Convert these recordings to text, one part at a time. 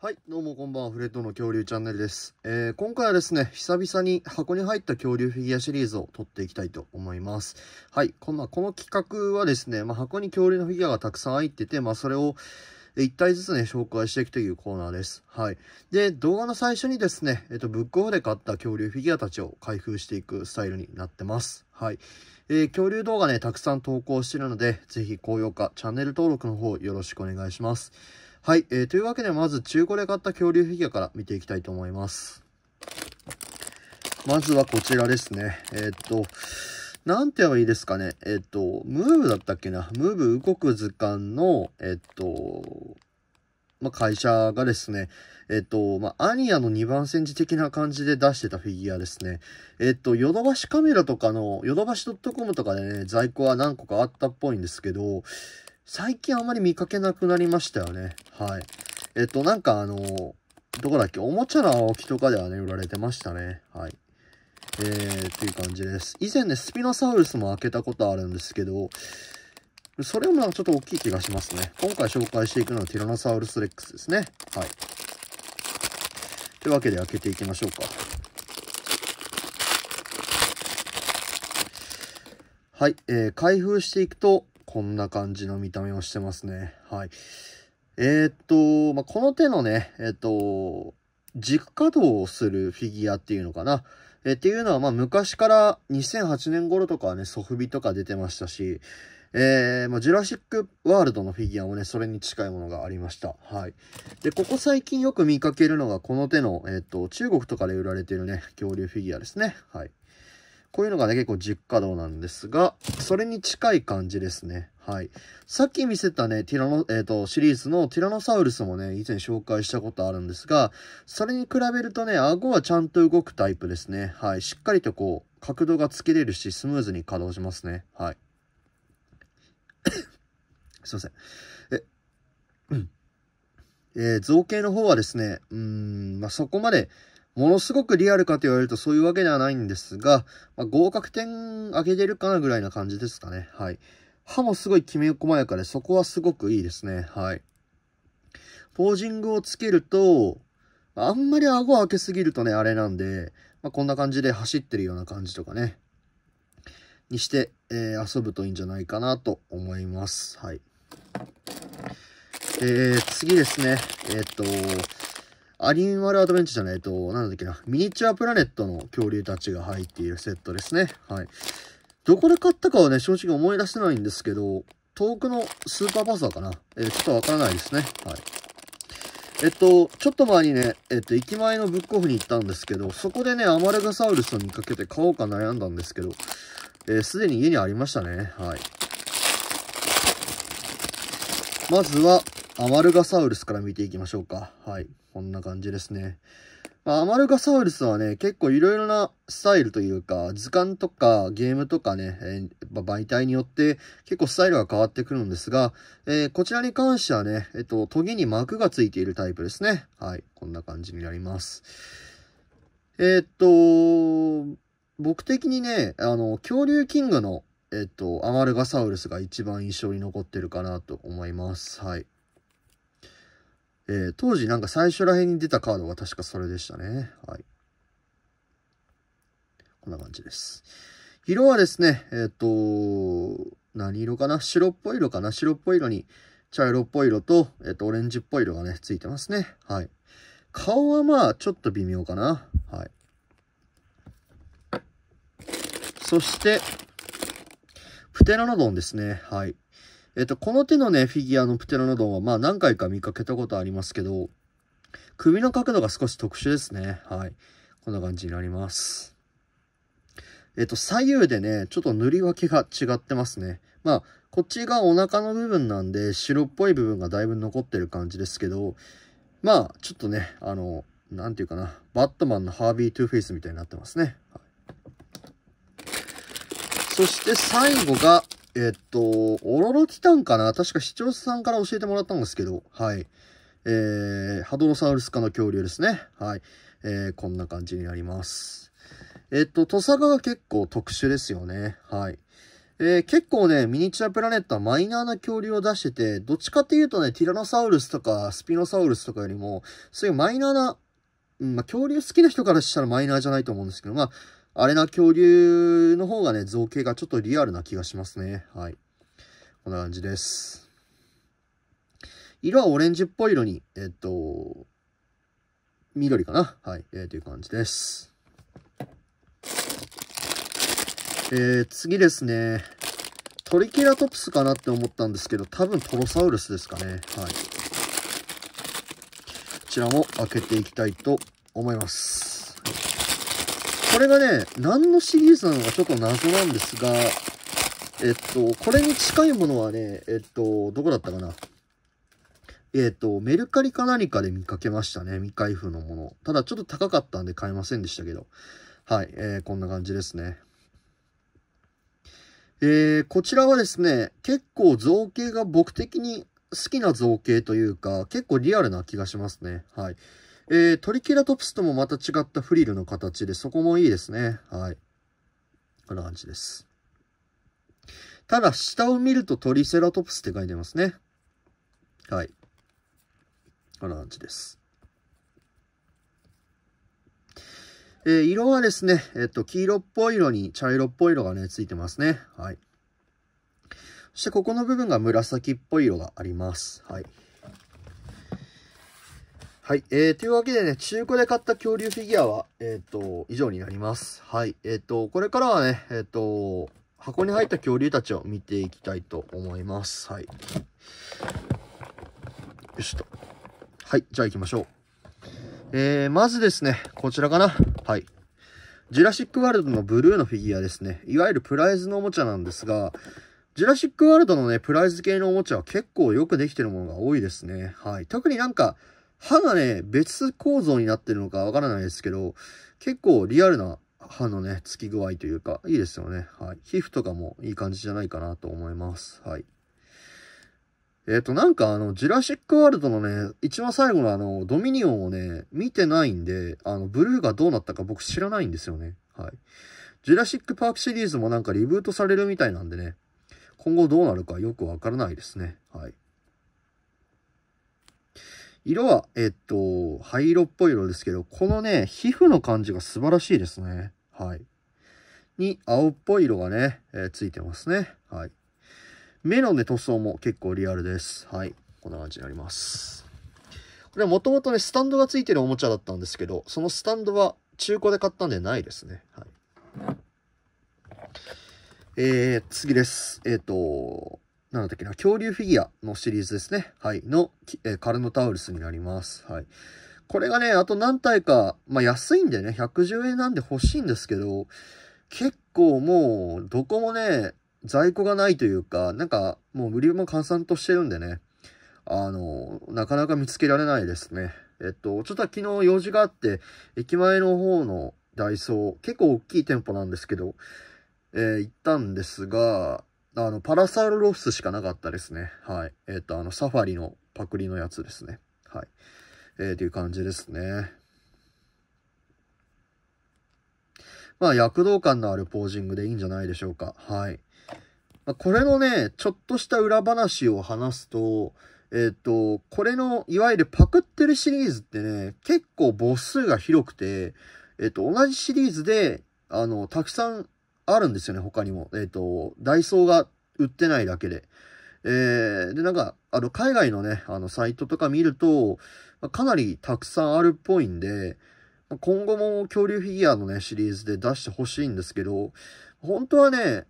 はい、どうもこんばんは、フレッドの恐竜チャンネルです。えー、今回はですね、久々に箱に入った恐竜フィギュアシリーズを撮っていきたいと思います。はい、この、この企画はですね、まあ、箱に恐竜のフィギュアがたくさん入ってて、まあ、それを1体ずつね、紹介していくというコーナーです。はい。で、動画の最初にですね、えっと、ブックオフで買った恐竜フィギュアたちを開封していくスタイルになってます。はい。えー、恐竜動画ね、たくさん投稿してるので、ぜひ高評価、チャンネル登録の方よろしくお願いします。はい、えー、というわけでまず中古で買った恐竜フィギュアから見ていきたいと思います。まずはこちらですね。えー、っと、なんて言えばいいですかね。えー、っと、ムーブだったっけな。ムーブ動く図鑑の、えっと、ま会社がですね、えっと、まアニアの2番戦時的な感じで出してたフィギュアですね。えっと、ヨドバシカメラとかの、ヨドバシ .com とかでね、在庫は何個かあったっぽいんですけど、最近あまり見かけなくなりましたよね。はい。えっと、なんかあのどこだっけおもちゃの青木とかではね、売られてましたね。はい。えー、っていう感じです。以前ね、スピノサウルスも開けたことあるんですけど、それもなんかちょっと大きい気がしますね。今回紹介していくのはティラノサウルスレックスですね。はい。というわけで開けていきましょうか。はい、えー、開封していくと、こんな感じの見た目をしてますね。はい。えー、っと、まあ、この手のね、えー、っと、軸稼働をするフィギュアっていうのかな。えー、っていうのは、ま、昔から2008年頃とかはね、ソフビとか出てましたし、えー、まあ、ジュラシックワールドのフィギュアもね、それに近いものがありました。はい。で、ここ最近よく見かけるのが、この手の、えっ、と、中国とかで売られてるね、恐竜フィギュアですね。はい。こういうのがね、結構実稼働なんですが、それに近い感じですね。はい。さっき見せたね、ティラノ、えっ、ー、と、シリーズのティラノサウルスもね、以前紹介したことあるんですが、それに比べるとね、顎はちゃんと動くタイプですね。はい。しっかりとこう、角度がつけれるし、スムーズに稼働しますね。はい。すいません。え、うん。えー、造形の方はですね、うん、まあ、そこまで、ものすごくリアルかと言われるとそういうわけではないんですが、まあ、合格点上げてるかなぐらいな感じですかね。はい。歯もすごいきめ細やかで、そこはすごくいいですね。はい。ポージングをつけると、あんまり顎を開けすぎるとね、あれなんで、まあ、こんな感じで走ってるような感じとかね、にして、えー、遊ぶといいんじゃないかなと思います。はい。えー、次ですね。えー、っと、アニマルアドベンチャーじゃない、と、なんだっけな、ミニチュアプラネットの恐竜たちが入っているセットですね。はい。どこで買ったかはね、正直思い出せないんですけど、遠くのスーパーパスーかな。えー、ちょっとわからないですね。はい。えっと、ちょっと前にね、えっと、駅前のブックオフに行ったんですけど、そこでね、アマルガサウルスを見かけて買おうか悩んだんですけど、えー、すでに家にありましたね。はい。まずは、アマルガサウルスから見ていきましょうか。はい。こんな感じですね。まあ、アマルガサウルスはね、結構いろいろなスタイルというか、図鑑とかゲームとかね、えー、媒体によって結構スタイルが変わってくるんですが、えー、こちらに関してはね、えっと、トゲに膜がついているタイプですね。はい。こんな感じになります。えー、っと、僕的にね、あの、恐竜キングの、えっと、アマルガサウルスが一番印象に残ってるかなと思います。はい。えー、当時なんか最初ら辺に出たカードが確かそれでしたね。はい。こんな感じです。色はですね、えっ、ー、と、何色かな白っぽい色かな白っぽい色に茶色っぽい色と、えっ、ー、と、オレンジっぽい色がね、ついてますね。はい。顔はまあ、ちょっと微妙かな。はい。そして、プテラノドンですね。はい。えっ、と、この手のね、フィギュアのプテラノドンは、まあ何回か見かけたことありますけど、首の角度が少し特殊ですね。はい。こんな感じになります。えっ、と、左右でね、ちょっと塗り分けが違ってますね。まあ、こっちがお腹の部分なんで、白っぽい部分がだいぶ残ってる感じですけど、まあ、ちょっとね、あの、なんていうかな、バットマンのハービー・トゥーフェイスみたいになってますね。はい、そして最後が、えっと、オロロキタンかな確か視聴者さんから教えてもらったんですけど、はい。えー、ハドロサウルス科の恐竜ですね。はい。えー、こんな感じになります。えっと、トサカが結構特殊ですよね。はい。えー、結構ね、ミニチュアプラネットはマイナーな恐竜を出してて、どっちかっていうとね、ティラノサウルスとかスピノサウルスとかよりも、そういうマイナーな、うん、まあ、恐竜好きな人からしたらマイナーじゃないと思うんですけど、まあ、あれな恐竜の方がね、造形がちょっとリアルな気がしますね。はい。こんな感じです。色はオレンジっぽい色に、えっと、緑かな。はい。えー、という感じです。えー、次ですね。トリケラトプスかなって思ったんですけど、多分トロサウルスですかね。はい。こちらも開けていきたいと思います。これがね、何のシリーズなのかちょっと謎なんですが、えっと、これに近いものはね、えっと、どこだったかな。えっと、メルカリか何かで見かけましたね。未開封のもの。ただちょっと高かったんで買えませんでしたけど。はい、えー、こんな感じですね。えー、こちらはですね、結構造形が僕的に好きな造形というか、結構リアルな気がしますね。はい。えー、トリケラトプスともまた違ったフリルの形で、そこもいいですね。はい。こんな感じです。ただ、下を見るとトリセラトプスって書いてますね。はい。こんな感じです。えー、色はですね、えっと、黄色っぽい色に茶色っぽい色がね、ついてますね。はい。そして、ここの部分が紫っぽい色があります。はい。はい。えー、というわけでね、中古で買った恐竜フィギュアは、えっ、ー、と、以上になります。はい。えっ、ー、と、これからはね、えっ、ー、と、箱に入った恐竜たちを見ていきたいと思います。はい。よしと。はい。じゃあ行きましょう。えー、まずですね、こちらかな。はい。ジュラシックワールドのブルーのフィギュアですね。いわゆるプライズのおもちゃなんですが、ジュラシックワールドのね、プライズ系のおもちゃは結構よくできてるものが多いですね。はい。特になんか、歯がね、別構造になってるのかわからないですけど、結構リアルな歯のね、付き具合というか、いいですよね。はい。皮膚とかもいい感じじゃないかなと思います。はい。えっ、ー、と、なんかあの、ジュラシックワールドのね、一番最後のあの、ドミニオンをね、見てないんで、あの、ブルーがどうなったか僕知らないんですよね。はい。ジュラシックパークシリーズもなんかリブートされるみたいなんでね、今後どうなるかよくわからないですね。はい。色は、えっと、灰色っぽい色ですけど、このね、皮膚の感じが素晴らしいですね。はい。に、青っぽい色がね、えー、ついてますね。はい。目のね、塗装も結構リアルです。はい。こんな感じになります。これはもともとね、スタンドがついてるおもちゃだったんですけど、そのスタンドは中古で買ったんでないですね。はい。えー、次です。えっ、ー、と、なんだっけな、恐竜フィギュアのシリーズですね。はい。の、えー、カルノタウルスになります。はい。これがね、あと何体か、まあ安いんでね、110円なんで欲しいんですけど、結構もう、どこもね、在庫がないというか、なんか、もう売りも閑散としてるんでね、あの、なかなか見つけられないですね。えっと、ちょっと昨日用事があって、駅前の方のダイソー、結構大きい店舗なんですけど、えー、行ったんですが、あの、パラサウロフスしかなかったですね。はい。えっ、ー、と、あの、サファリのパクリのやつですね。はい。えー、という感じですね。まあ、躍動感のあるポージングでいいんじゃないでしょうか。はい。まあ、これのね、ちょっとした裏話を話すと、えっ、ー、と、これの、いわゆるパクってるシリーズってね、結構母数が広くて、えっ、ー、と、同じシリーズで、あの、たくさんあるんですよね、他にも。えっ、ー、と、ダイソーが売ってないだけで。えー、で、なんか、あの、海外のね、あの、サイトとか見ると、かなりたくさんあるっぽいんで、今後も恐竜フィギュアのね、シリーズで出してほしいんですけど、本当はね、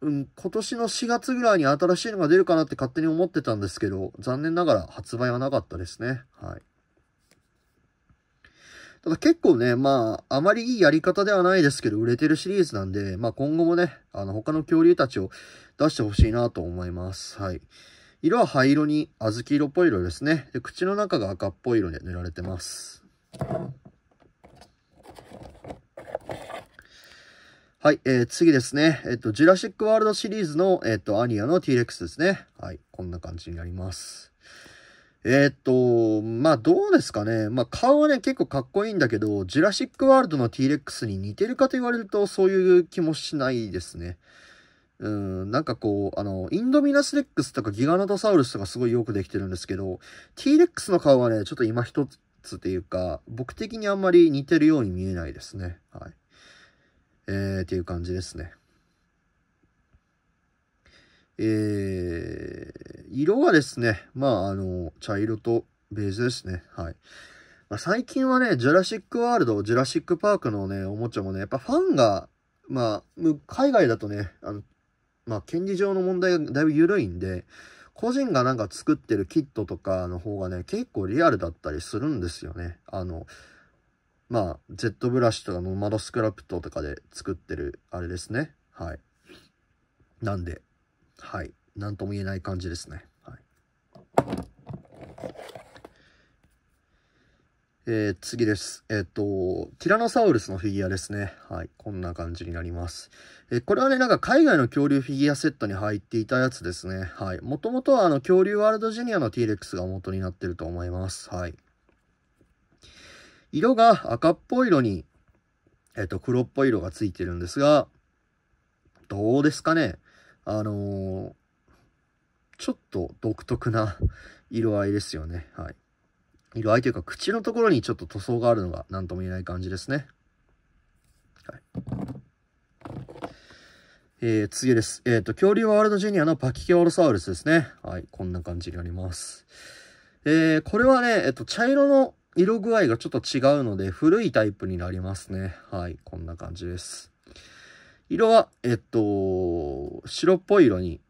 うん、今年の4月ぐらいに新しいのが出るかなって勝手に思ってたんですけど、残念ながら発売はなかったですね。はい。ただ結構ね、まあ、あまりいいやり方ではないですけど、売れてるシリーズなんで、まあ今後もね、あの、他の恐竜たちを出してほしいなと思います。はい。色は灰色に小豆色っぽい色ですね。で、口の中が赤っぽい色で塗られてます。はい、えー、次ですね。えっ、と、ジュラシックワールドシリーズの、えっ、と、アニアの T-Rex ですね。はい、こんな感じになります。えー、っと、まあ、どうですかね。まあ、顔はね、結構かっこいいんだけど、ジュラシックワールドの T-Rex に似てるかと言われると、そういう気もしないですね。うん、なんかこう、あの、インドミナスレックスとかギガノトサウルスとかすごいよくできてるんですけど、T-Rex の顔はね、ちょっと今一つっていうか、僕的にあんまり似てるように見えないですね。はい。えー、っていう感じですね。えー、色はですね、まあ、あの、茶色とベージュですね。はい。まあ、最近はね、ジュラシックワールド、ジュラシックパークのね、おもちゃもね、やっぱファンが、まあ、海外だとね、あの、まあ、権利上の問題がだいぶ緩いんで、個人がなんか作ってるキットとかの方がね、結構リアルだったりするんですよね。あの、まあ、ジェットブラシとかのマドスクラプトとかで作ってるあれですね。はい。なんで、はい。なんとも言えない感じですね。はい。えー、次です。えっ、ー、と、ティラノサウルスのフィギュアですね。はい。こんな感じになります。えー、これはね、なんか海外の恐竜フィギュアセットに入っていたやつですね。はい。もともとはあの恐竜ワールドジュニアの T レックスが元になってると思います。はい。色が赤っぽい色に、えっ、ー、と、黒っぽい色がついてるんですが、どうですかねあのー、ちょっと独特な色合いですよね。はい。色合いというか、口のところにちょっと塗装があるのが何とも言えない感じですね。はい。えー、次です。えっ、ー、と、恐竜ワールドジュニアのパキケオロサウルスですね。はい、こんな感じになります。えー、これはね、えっと、茶色の色具合がちょっと違うので、古いタイプになりますね。はい、こんな感じです。色は、えっと、白っぽい色に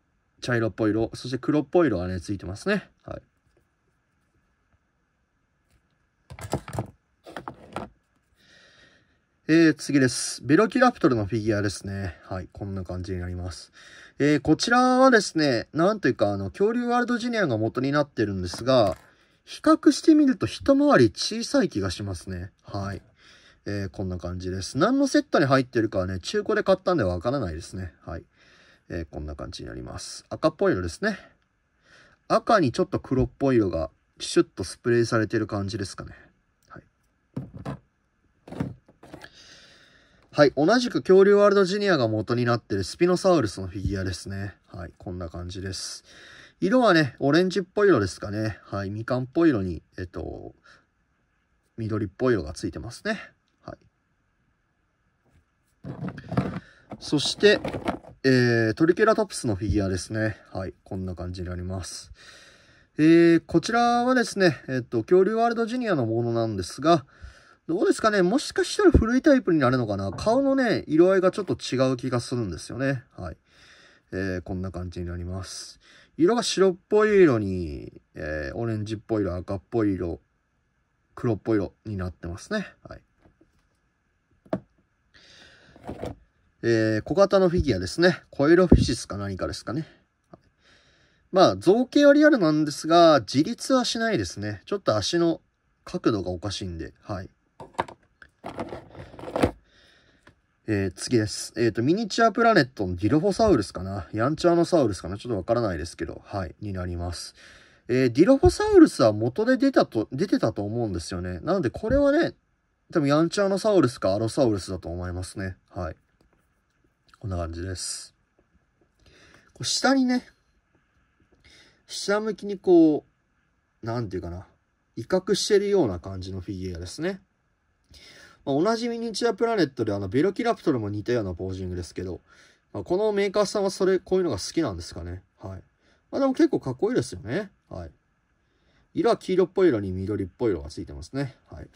茶色っぽい色、そして黒っぽい色がね、ついてますね。はい。えー、次です。ベロキラプトルのフィギュアですね。はい、こんな感じになります。えー、こちらはですね、なんというか、あの、恐竜ワールドジュニアが元になってるんですが、比較してみると一回り小さい気がしますね。はい。えー、こんな感じです。何のセットに入ってるかはね、中古で買ったんでわからないですね。はい。えー、こんな感じになります。赤っぽい色ですね。赤にちょっと黒っぽい色がシュッとスプレーされてる感じですかね。はい。はい、同じく恐竜ワールドジュニアが元になってるスピノサウルスのフィギュアですね。はい、こんな感じです。色はね、オレンジっぽい色ですかね。はい、みかんっぽい色に、えっと、緑っぽい色がついてますね。そして、えー、トリケラトプスのフィギュアですね。はい、こんな感じになります。えー、こちらはですね、えっと、恐竜ワールドジュニアのものなんですが、どうですかねもしかしたら古いタイプになるのかな顔のね、色合いがちょっと違う気がするんですよね。はい。えー、こんな感じになります。色が白っぽい色に、えー、オレンジっぽい色、赤っぽい色、黒っぽい色になってますね。はい。えー、小型のフィギュアですね。コイロフィシスか何かですかね。まあ、造形はリアルなんですが、自立はしないですね。ちょっと足の角度がおかしいんで、はい。えー、次です。えっ、ー、と、ミニチュアプラネットのディロフォサウルスかなヤンチャーノサウルスかなちょっとわからないですけど、はい、になります。えー、ディロフォサウルスは元で出たと、出てたと思うんですよね。なので、これはね、多分、ヤンチャーノサウルスかアロサウルスだと思いますね。はい。こんな感じです。こう下にね、下向きにこう、なんていうかな、威嚇してるような感じのフィギュアですね。まあ、同じミニチュアプラネットであのベロキラプトルも似たようなポージングですけど、まあ、このメーカーさんはそれ、こういうのが好きなんですかね。はい。まあでも結構かっこいいですよね。はい。色は黄色っぽい色に緑っぽい色がついてますね。はい。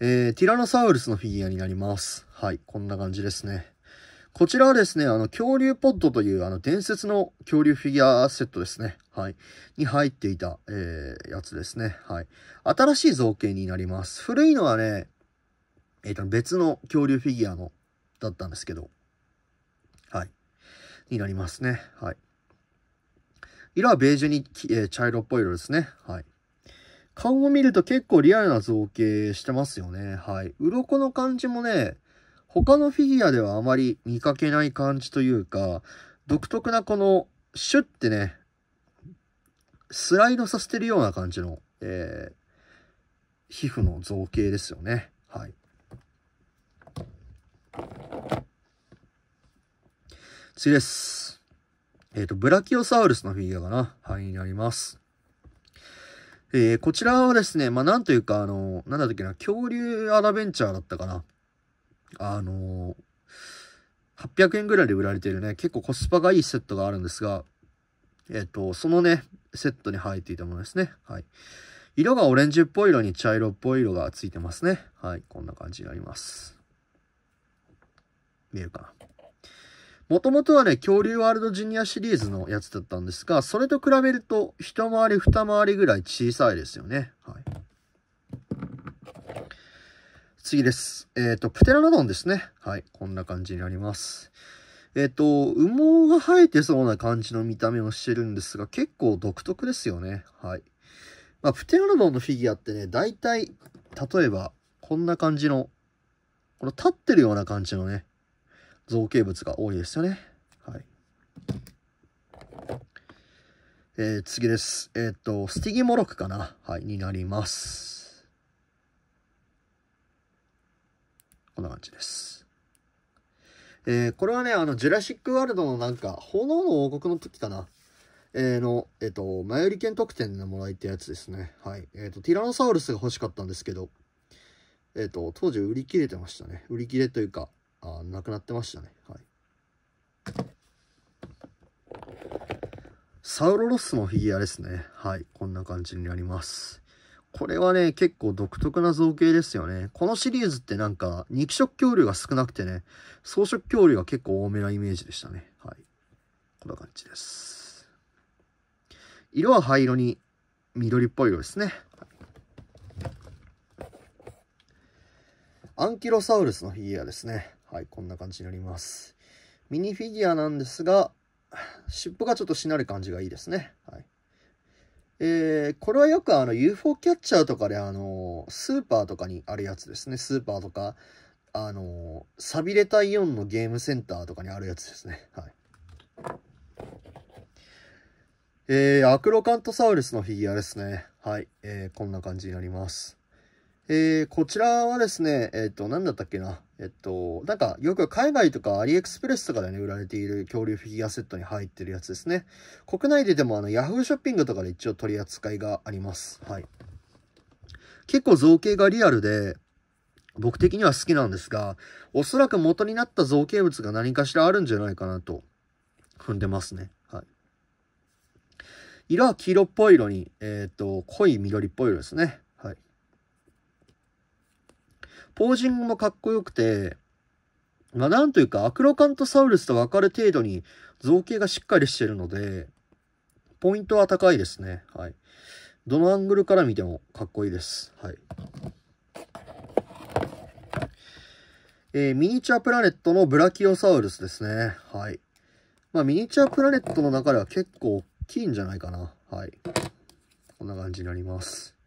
えー、ティラノサウルスのフィギュアになります。はい、こんな感じですね。こちらはですね、あの、恐竜ポッドという、あの、伝説の恐竜フィギュアセットですね。はい。に入っていた、えー、やつですね。はい。新しい造形になります。古いのはね、えっ、ー、と、別の恐竜フィギュアの、だったんですけど、はい。になりますね。はい。色はベージュに、えー、茶色っぽい色ですね。はい。顔を見ると結構リアルな造形してますよね。はい。鱗の感じもね、他のフィギュアではあまり見かけない感じというか、独特なこの、シュッてね、スライドさせてるような感じの、えー、皮膚の造形ですよね。はい。次です。えっ、ー、と、ブラキオサウルスのフィギュアかな。はい、になります。えー、こちらはですね、まあ、なんというか、あの、なんだっけな、恐竜アドベンチャーだったかな。あの、800円ぐらいで売られてるね、結構コスパがいいセットがあるんですが、えっ、ー、と、そのね、セットに入っていたものですね。はい。色がオレンジっぽい色に茶色っぽい色がついてますね。はい。こんな感じになります。見えるかな。もともとはね、恐竜ワールドジュニアシリーズのやつだったんですが、それと比べると、一回り二回りぐらい小さいですよね。はい。次です。えっ、ー、と、プテラノドンですね。はい。こんな感じになります。えっ、ー、と、羽毛が生えてそうな感じの見た目をしてるんですが、結構独特ですよね。はい。まあ、プテラノドンのフィギュアってね、大体、例えば、こんな感じの、この立ってるような感じのね、造形物が多いですよね。はい。えー、次です。えー、っと、スティギモロクかなはい、になります。こんな感じです。えー、これはね、あの、ジュラシックワールドのなんか、炎の王国の時かなえー、の、えっ、ー、と、前売り券特典でもらえたやつですね。はい。えっ、ー、と、ティラノサウルスが欲しかったんですけど、えっ、と、当時売り切れてましたね。売り切れというか、あなくなってましたね。はい。サウロロスのフィギュアですね。はい。こんな感じになります。これはね、結構独特な造形ですよね。このシリーズってなんか、肉食恐竜が少なくてね、草食恐竜が結構多めなイメージでしたね。はい。こんな感じです。色は灰色に緑っぽい色ですね。アンキロサウルスのフィギュアですね。はい、こんな感じになります。ミニフィギュアなんですが、尻尾がちょっとしなる感じがいいですね。はい。えー、これはよくあの UFO キャッチャーとかであのー、スーパーとかにあるやつですね。スーパーとか、あのー、錆びれたイオンのゲームセンターとかにあるやつですね。はい。えー、アクロカントサウルスのフィギュアですね。はい。えー、こんな感じになります。えー、こちらはですね、えっ、ー、と、なんだったっけな。えっと、なんかよく海外とかアリエクスプレスとかでね、売られている恐竜フィギュアセットに入ってるやつですね。国内ででもあの Yahoo ショッピングとかで一応取り扱いがあります。はい。結構造形がリアルで、僕的には好きなんですが、おそらく元になった造形物が何かしらあるんじゃないかなと踏んでますね。はい。色は黄色っぽい色に、えっ、と、濃い緑っぽい色ですね。ポージングもかっこよくて、まあ、なんというか、アクロカントサウルスと分かる程度に造形がしっかりしてるので、ポイントは高いですね。はい。どのアングルから見てもかっこいいです。はい。えー、ミニチュアプラネットのブラキオサウルスですね。はい。まあ、ミニチュアプラネットの中では結構大きいんじゃないかな。はい。こんな感じになります。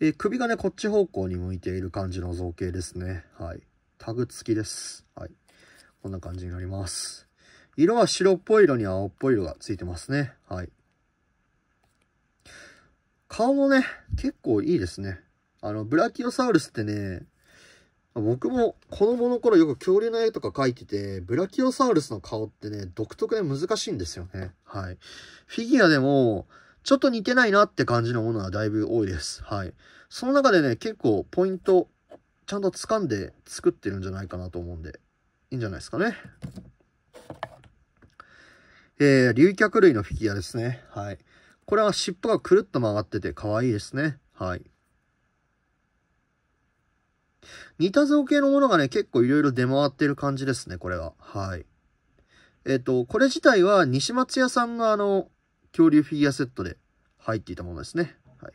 えー、首がね、こっち方向に向いている感じの造形ですね。はい。タグ付きです。はい。こんな感じになります。色は白っぽい色に青っぽい色がついてますね。はい。顔もね、結構いいですね。あの、ブラキオサウルスってね、僕も子供の頃よく恐竜の絵とか描いてて、ブラキオサウルスの顔ってね、独特で難しいんですよね。はい。フィギュアでも、ちょっと似てないなって感じのものはだいぶ多いです。はい。その中でね、結構ポイント、ちゃんと掴んで作ってるんじゃないかなと思うんで、いいんじゃないですかね。えー、竜脚類のフィギュアですね。はい。これは尻尾がくるっと曲がってて可愛いですね。はい。似た造形のものがね、結構いろいろ出回ってる感じですね、これは。はい。えっ、ー、と、これ自体は西松屋さんがあの、恐竜フィギュアセットで入っていたものですね。はい、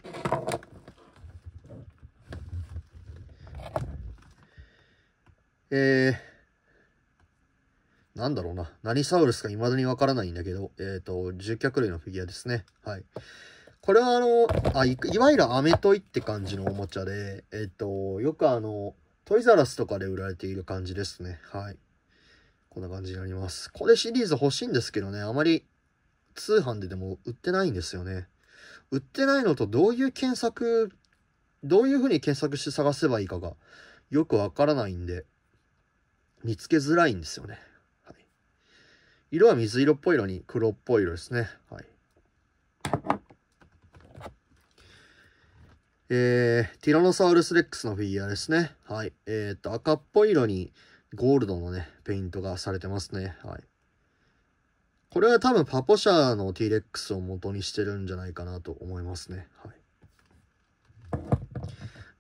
えー、なんだろうな。何サウルスか未だにわからないんだけど、えっ、ー、と、獣脚類のフィギュアですね。はい。これはあの、あいいわゆるアメトイって感じのおもちゃで、えっ、ー、と、よくあの、トイザラスとかで売られている感じですね。はい。こんな感じになります。これシリーズ欲しいんですけどね、あまり通販ででも売ってないんですよね。売ってないのとどういう検索、どういうふうに検索して探せばいいかがよくわからないんで、見つけづらいんですよね。はい、色は水色っぽい色に黒っぽい色ですね。はい、えー、ティラノサウルスレックスのフィギュアですね。はい。えー、っと、赤っぽい色にゴールドのね、ペイントがされてますね。はい。これは多分パポ社の T-Rex を元にしてるんじゃないかなと思いますね。はい。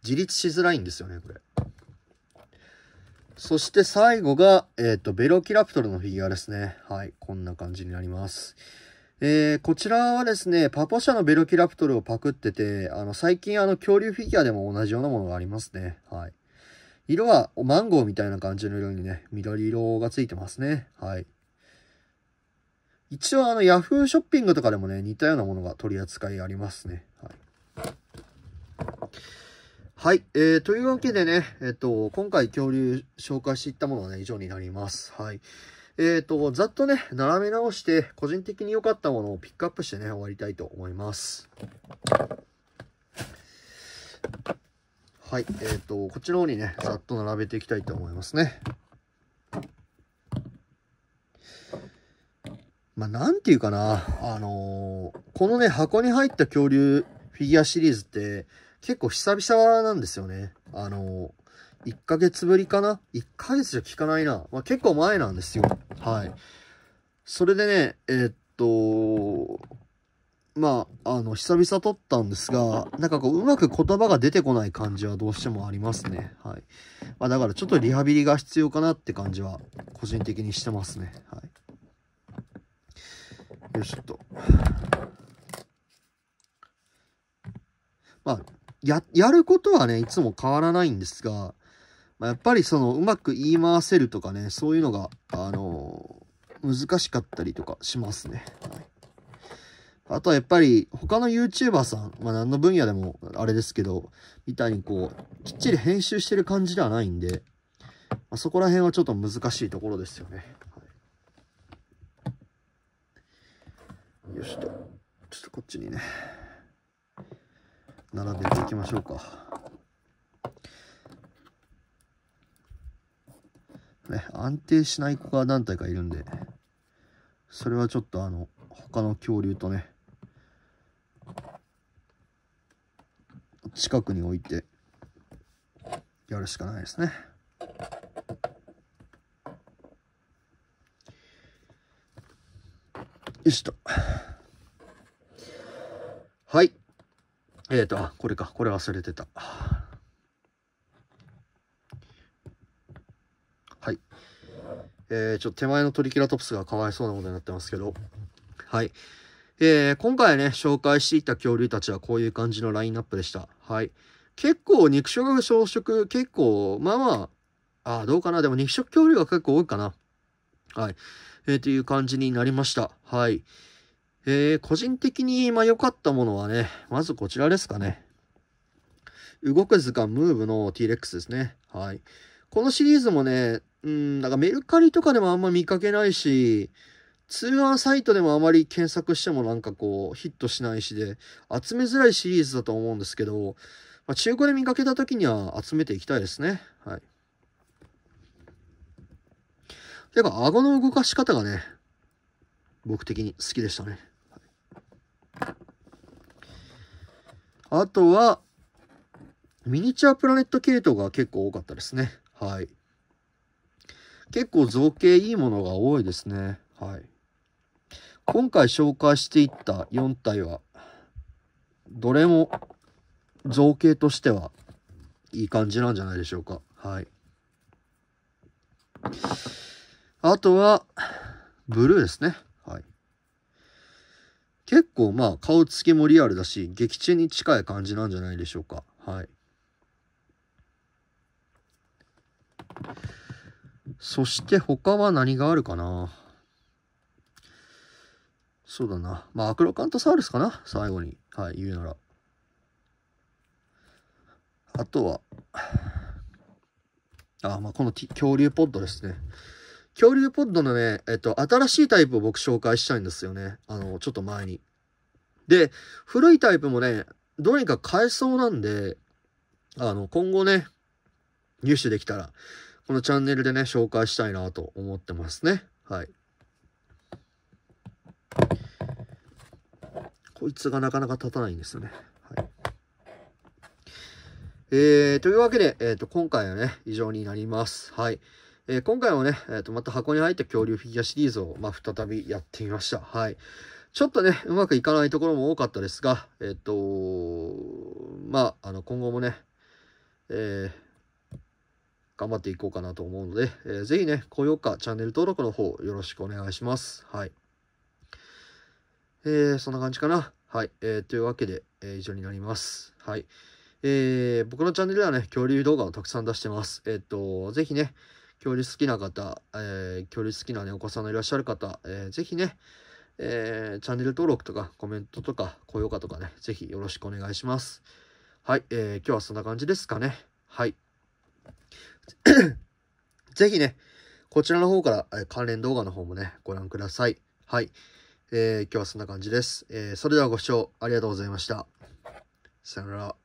自立しづらいんですよね、これ。そして最後が、えっ、ー、と、ベロキラプトルのフィギュアですね。はい。こんな感じになります。えー、こちらはですね、パポ社のベロキラプトルをパクってて、あの、最近あの、恐竜フィギュアでも同じようなものがありますね。はい。色はマンゴーみたいな感じの色にね、緑色がついてますね。はい。一応あのヤフーショッピングとかでもね、似たようなものが取り扱いありますね。はいはい。えー、というわけでね、えっ、ー、と、今回恐竜紹介していったものはね、以上になります。はい。えっ、ー、と、ざっとね、並べ直して、個人的に良かったものをピックアップしてね、終わりたいと思います。はい。えっ、ー、と、こっちの方にね、ざっと並べていきたいと思いますね。まあ、なんていうかな、あのー、このね、箱に入った恐竜フィギュアシリーズって、結構久々なんですよね。あのー、1ヶ月ぶりかな ?1 ヶ月じゃ効かないな。まあ、結構前なんですよ。はい。それでね、えー、っと、まあ、あの、久々撮ったんですが、なんかこう、うまく言葉が出てこない感じはどうしてもありますね。はい。まあ、だからちょっとリハビリが必要かなって感じは、個人的にしてますね。はい。よいしょっと。まあ、や、やることはね、いつも変わらないんですが、まあ、やっぱりその、うまく言い回せるとかね、そういうのが、あのー、難しかったりとかしますね。はい。あとはやっぱり他の YouTuber さん、まあ何の分野でもあれですけど、みたいにこう、きっちり編集してる感じではないんで、まあ、そこら辺はちょっと難しいところですよね。よしとちょっとこっちにね並べていきましょうかね安定しない子が何体かいるんでそれはちょっとあの他の恐竜とね近くに置いてやるしかないですね。よしと。はい。えっ、ー、と、あ、これか。これ忘れてた。はい。えー、ちょっと手前のトリケラトプスがかわいそうなことになってますけど。はい。えー、今回ね、紹介していた恐竜たちはこういう感じのラインナップでした。はい。結構肉食が草食、結構、まあまあ、あどうかな。でも肉食恐竜が結構多いかな。はい。えー、という感じになりました。はい。えー、個人的に、ま良かったものはね、まずこちらですかね。動く図鑑ムーブの T-Rex ですね。はい。このシリーズもね、うん、なんかメルカリとかでもあんま見かけないし、通販サイトでもあまり検索してもなんかこうヒットしないしで、集めづらいシリーズだと思うんですけど、まあ、中古で見かけた時には集めていきたいですね。はい。やっぱ顎の動かし方がね、僕的に好きでしたね。はい、あとは、ミニチュアプラネット系統が結構多かったですね。はい。結構造形いいものが多いですね。はい。今回紹介していった4体は、どれも造形としてはいい感じなんじゃないでしょうか。はい。あとは、ブルーですね。はい。結構まあ、顔つきもリアルだし、劇中に近い感じなんじゃないでしょうか。はい。そして他は何があるかなそうだな。まあ、アクロカントサウルスかな最後に。はい、言うなら。あとは、あ、まあ、この恐竜ポッドですね。恐竜ポッドのね、えっと、新しいタイプを僕紹介したいんですよね。あの、ちょっと前に。で、古いタイプもね、どうにか買えそうなんで、あの、今後ね、入手できたら、このチャンネルでね、紹介したいなと思ってますね。はい。こいつがなかなか立たないんですよね。はい。えー、というわけで、えっ、ー、と、今回はね、以上になります。はい。えー、今回もね、えー、とまた箱に入った恐竜フィギュアシリーズを、まあ、再びやってみました。はい。ちょっとね、うまくいかないところも多かったですが、えっ、ー、とまあ、あの、今後もね、えー、頑張っていこうかなと思うので、えー、ぜひね、高評価、チャンネル登録の方、よろしくお願いします。はい。えー、そんな感じかな。はい。えー、というわけで、えー、以上になります。はい。えー、僕のチャンネルではね、恐竜動画をたくさん出してます。えっ、ー、と、ぜひね、恐竜好きな方、えー、恐竜好きな、ね、お子さんのいらっしゃる方、えー、ぜひね、えー、チャンネル登録とかコメントとか高評価とかね、ぜひよろしくお願いします。はい、えー、今日はそんな感じですかね。はい。ぜひね、こちらの方から、えー、関連動画の方もね、ご覧ください。はい。えー、今日はそんな感じです。えー、それではご視聴ありがとうございました。さよなら。